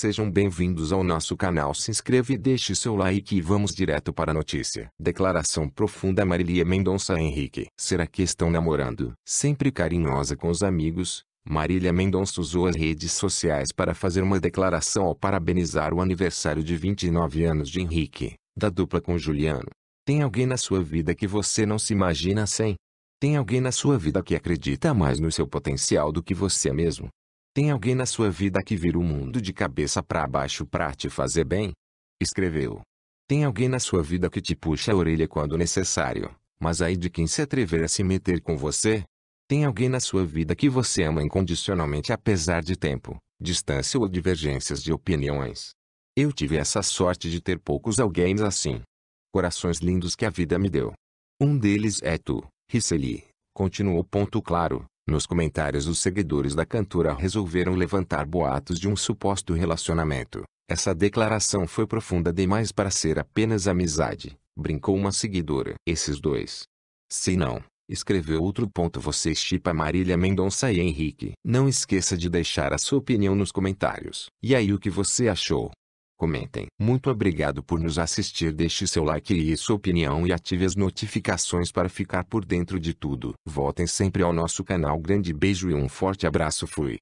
Sejam bem-vindos ao nosso canal. Se inscreva e deixe seu like e vamos direto para a notícia. Declaração profunda Marília Mendonça Henrique. Será que estão namorando? Sempre carinhosa com os amigos, Marília Mendonça usou as redes sociais para fazer uma declaração ao parabenizar o aniversário de 29 anos de Henrique, da dupla com Juliano. Tem alguém na sua vida que você não se imagina sem? Tem alguém na sua vida que acredita mais no seu potencial do que você mesmo? Tem alguém na sua vida que vira o mundo de cabeça para baixo para te fazer bem? Escreveu. Tem alguém na sua vida que te puxa a orelha quando necessário, mas aí de quem se atrever a se meter com você? Tem alguém na sua vida que você ama incondicionalmente apesar de tempo, distância ou divergências de opiniões? Eu tive essa sorte de ter poucos alguém assim. Corações lindos que a vida me deu. Um deles é tu, Riceli. Continuou ponto claro, nos comentários os seguidores da cantora resolveram levantar boatos de um suposto relacionamento. Essa declaração foi profunda demais para ser apenas amizade, brincou uma seguidora. Esses dois. Se não, escreveu outro ponto você chipa Marília Mendonça e Henrique. Não esqueça de deixar a sua opinião nos comentários. E aí o que você achou? comentem. Muito obrigado por nos assistir. Deixe seu like e sua opinião e ative as notificações para ficar por dentro de tudo. Voltem sempre ao nosso canal. Grande beijo e um forte abraço. Fui.